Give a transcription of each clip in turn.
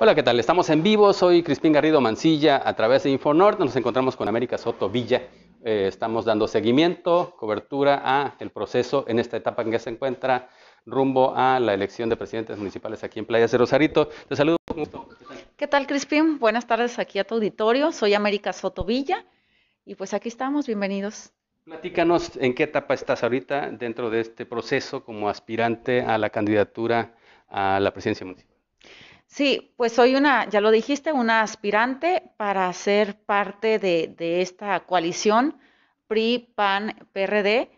Hola, ¿qué tal? Estamos en vivo. Soy Crispín Garrido Mancilla a través de Norte. Nos encontramos con América Soto Villa. Eh, estamos dando seguimiento, cobertura a el proceso en esta etapa en que se encuentra rumbo a la elección de presidentes municipales aquí en Playa de Rosarito. Te saludo. ¿Qué tal, Crispín? Buenas tardes aquí a tu auditorio. Soy América Soto Villa y pues aquí estamos. Bienvenidos. Platícanos en qué etapa estás ahorita dentro de este proceso como aspirante a la candidatura a la presidencia municipal. Sí, pues soy una, ya lo dijiste, una aspirante para ser parte de, esta coalición PRI, PAN, PRD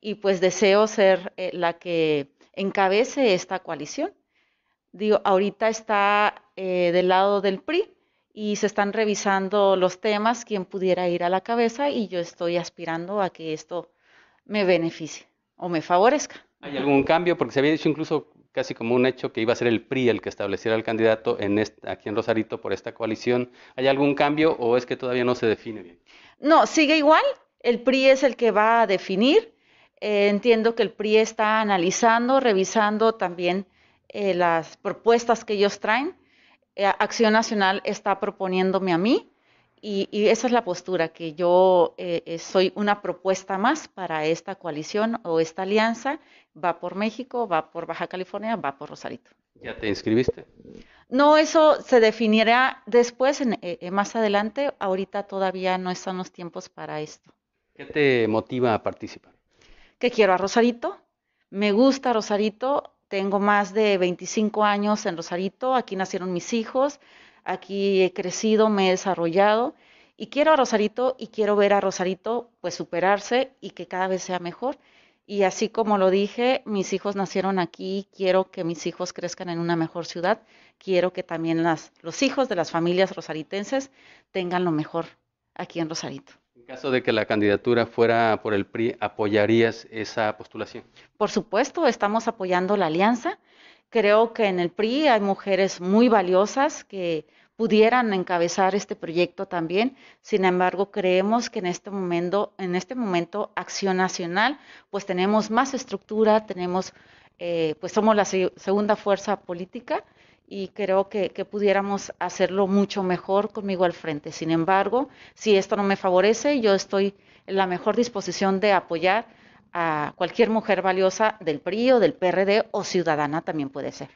y pues deseo ser eh, la que encabece esta coalición. Digo, ahorita está eh, del lado del PRI y se están revisando los temas, quién pudiera ir a la cabeza y yo estoy aspirando a que esto me beneficie o me favorezca. ¿Hay algún cambio? Porque se había dicho incluso casi como un hecho que iba a ser el PRI el que estableciera el candidato en aquí en Rosarito por esta coalición. ¿Hay algún cambio o es que todavía no se define bien? No, sigue igual. El PRI es el que va a definir. Eh, entiendo que el PRI está analizando, revisando también eh, las propuestas que ellos traen. Eh, Acción Nacional está proponiéndome a mí. Y, esa es la postura, que yo eh, eh, soy una propuesta más para esta coalición o esta alianza. Va por México, va por Baja California, va por Rosarito. ¿Ya te inscribiste? No, eso se definirá después, en, eh, más adelante. Ahorita todavía no están los tiempos para esto. ¿Qué te motiva a participar? Que quiero a Rosarito. Me gusta Rosarito. Tengo más de 25 años en Rosarito. Aquí nacieron mis hijos aquí he crecido, me he desarrollado y quiero a Rosarito y quiero ver a Rosarito pues superarse y que cada vez sea mejor. Y así como lo dije, mis hijos nacieron aquí, y quiero que mis hijos crezcan en una mejor ciudad, quiero que también los hijos de las familias rosaritenses tengan lo mejor aquí en Rosarito. En caso de que la candidatura fuera por el PRI, ¿apoyarías esa postulación? Por supuesto, estamos apoyando la alianza. Creo que en el PRI hay mujeres muy valiosas que pudieran encabezar este proyecto también. Sin embargo, creemos que en este momento, en este momento, Acción Nacional, pues tenemos más estructura, tenemos, eh, pues somos la segunda fuerza política y creo que, que, pudiéramos hacerlo mucho mejor conmigo al frente. Sin embargo, si esto no me favorece, yo estoy en la mejor disposición de apoyar a cualquier mujer valiosa del PRI o del PRD o ciudadana también puede ser.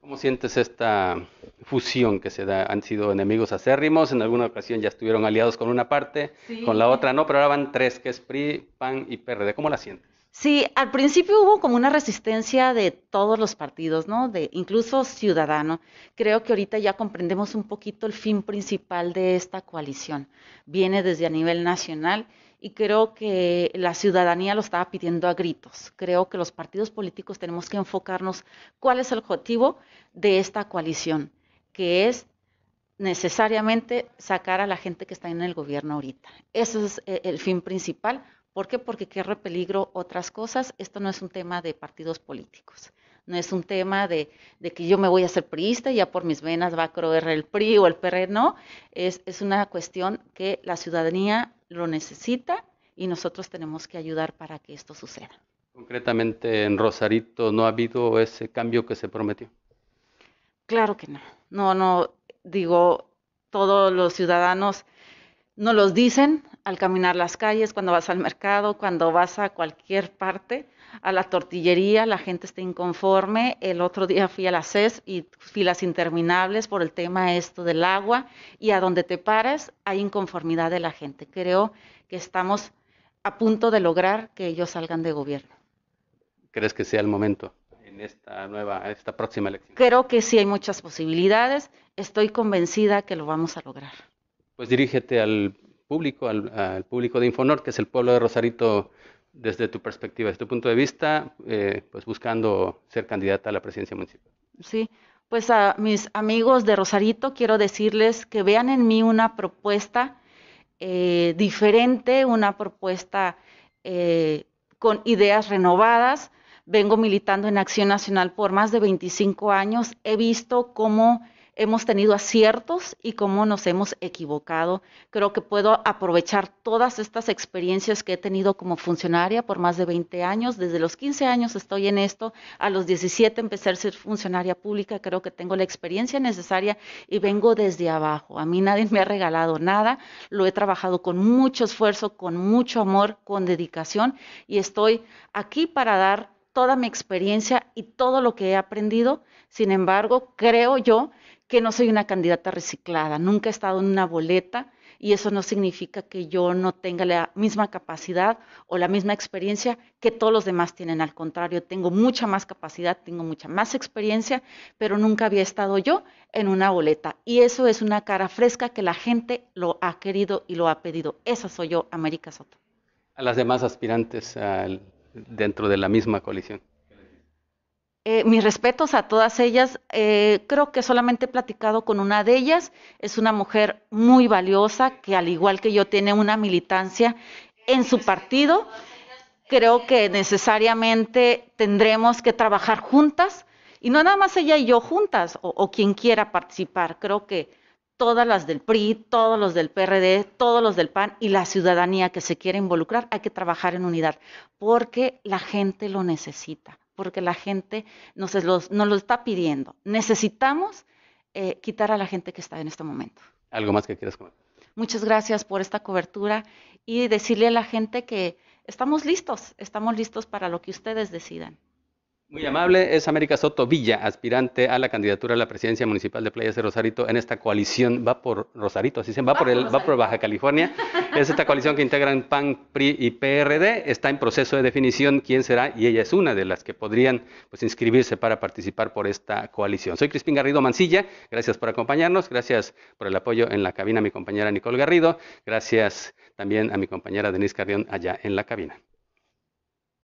¿Cómo sientes esta fusión que se da? Han sido enemigos acérrimos, en alguna ocasión ya estuvieron aliados con una parte, con la otra no, pero ahora van tres, que es PRI, PAN y PRD. ¿Cómo la sientes? Sí, al principio hubo como una resistencia de todos los partidos, ¿no? De incluso Ciudadano. Creo que ahorita ya comprendemos un poquito el fin principal de esta coalición. Viene desde a nivel nacional y creo que la ciudadanía lo estaba pidiendo a gritos. Creo que los partidos políticos tenemos que enfocarnos cuál es el objetivo de esta coalición, que es necesariamente sacar a la gente que está en el gobierno ahorita. Ese es eh, el fin principal. ¿Por qué? Porque corre peligro otras cosas. Esto no es un tema de partidos políticos. No es un tema de, que yo me voy a ser priista y ya por mis venas va a correr el PRI o el PR. E, no, es, es una cuestión que la ciudadanía lo necesita y nosotros tenemos que ayudar para que esto suceda. Concretamente en Rosarito, ¿no ha habido ese cambio que se prometió? Claro que no. No, no, digo, todos los ciudadanos no los dicen, al caminar las calles, cuando vas al mercado, cuando vas a cualquier parte, a la tortillería, la gente está inconforme. El otro día fui a la CES y filas interminables por el tema esto del agua y a donde te pares hay inconformidad de la gente. Creo que estamos a punto de lograr que ellos salgan de gobierno. ¿Crees que sea el momento? en esta nueva, esta próxima elección? Creo que sí hay muchas posibilidades. Estoy convencida que lo vamos a lograr. Pues dirígete al público, al, público de Infonor, que es el pueblo de Rosarito, desde tu perspectiva, desde tu punto de vista, eh, pues buscando ser candidata a la presidencia municipal. Sí, pues a mis amigos de Rosarito quiero decirles que vean en mí una propuesta eh, diferente, una propuesta eh, con ideas renovadas. Vengo militando en Acción Nacional por más de 25 años. He visto cómo hemos tenido aciertos y cómo nos hemos equivocado. Creo que puedo aprovechar todas estas experiencias que he tenido como funcionaria por más de 20 años. Desde los 15 años estoy en esto. A los 17 empecé a ser funcionaria pública. Creo que tengo la experiencia necesaria y vengo desde abajo. A mí nadie me ha regalado nada. Lo he trabajado con mucho esfuerzo, con mucho amor, con dedicación y estoy aquí para dar toda mi experiencia y todo lo que he aprendido. Sin embargo, creo yo que no soy una candidata reciclada, nunca he estado en una boleta y eso no significa que yo no tenga la misma capacidad o la misma experiencia que todos los demás tienen. Al contrario, tengo mucha más capacidad, tengo mucha más experiencia, pero nunca había estado yo en una boleta. Y eso es una cara fresca que la gente lo ha querido y lo ha pedido. Esa soy yo, América Soto. A las demás aspirantes al dentro de la misma coalición? Eh, mis respetos a todas ellas. Eh, creo que solamente he platicado con una de ellas. Es una mujer muy valiosa que, al igual que yo, tiene una militancia en su partido. Creo que necesariamente tendremos que trabajar juntas y no nada más ella y yo juntas o quien quiera participar. Creo que todas las del PRI, todos los del PRD, todos los del PAN y la ciudadanía que se quiere involucrar, hay que trabajar en unidad, porque la gente lo necesita, porque la gente nos, lo está pidiendo. Necesitamos eh, quitar a la gente que está en este momento. ¿Algo más que quieras comentar? Muchas gracias por esta cobertura y decirle a la gente que estamos listos, estamos listos para lo que ustedes decidan. Muy amable, es América Soto Villa, aspirante a la candidatura a la presidencia municipal de Playas de Rosarito en esta coalición, va por Rosarito, así se va, por, el, va por Baja California. Es esta coalición que integran PAN, PRI y PRD. Está en proceso de definición quién será y ella es una de las que podrían pues, inscribirse para participar por esta coalición. Soy Crispín Garrido Mancilla, gracias por acompañarnos, gracias por el apoyo en la cabina a mi compañera Nicole Garrido, gracias también a mi compañera Denise Carrión allá en la cabina.